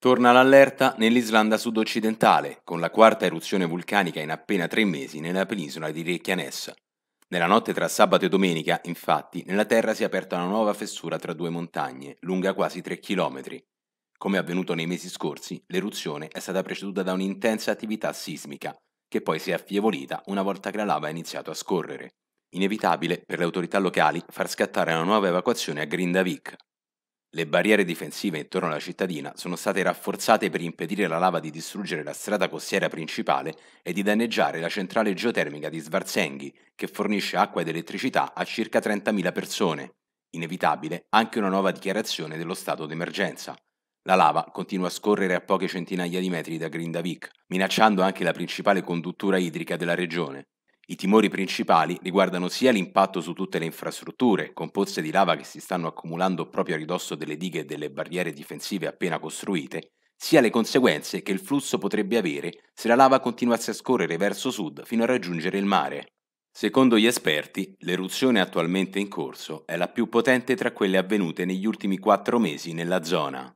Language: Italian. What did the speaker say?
Torna l'allerta nell'Islanda sud-occidentale, con la quarta eruzione vulcanica in appena tre mesi nella penisola di Reykjanes. Nella notte tra sabato e domenica, infatti, nella terra si è aperta una nuova fessura tra due montagne, lunga quasi 3 km. Come avvenuto nei mesi scorsi, l'eruzione è stata preceduta da un'intensa attività sismica, che poi si è affievolita una volta che la lava ha iniziato a scorrere. Inevitabile per le autorità locali far scattare una nuova evacuazione a Grindavik, le barriere difensive intorno alla cittadina sono state rafforzate per impedire alla lava di distruggere la strada costiera principale e di danneggiare la centrale geotermica di Svarzenghi, che fornisce acqua ed elettricità a circa 30.000 persone. Inevitabile anche una nuova dichiarazione dello stato d'emergenza. La lava continua a scorrere a poche centinaia di metri da Grindavik, minacciando anche la principale conduttura idrica della regione. I timori principali riguardano sia l'impatto su tutte le infrastrutture, con pozze di lava che si stanno accumulando proprio a ridosso delle dighe e delle barriere difensive appena costruite, sia le conseguenze che il flusso potrebbe avere se la lava continuasse a scorrere verso sud fino a raggiungere il mare. Secondo gli esperti, l'eruzione attualmente in corso è la più potente tra quelle avvenute negli ultimi quattro mesi nella zona.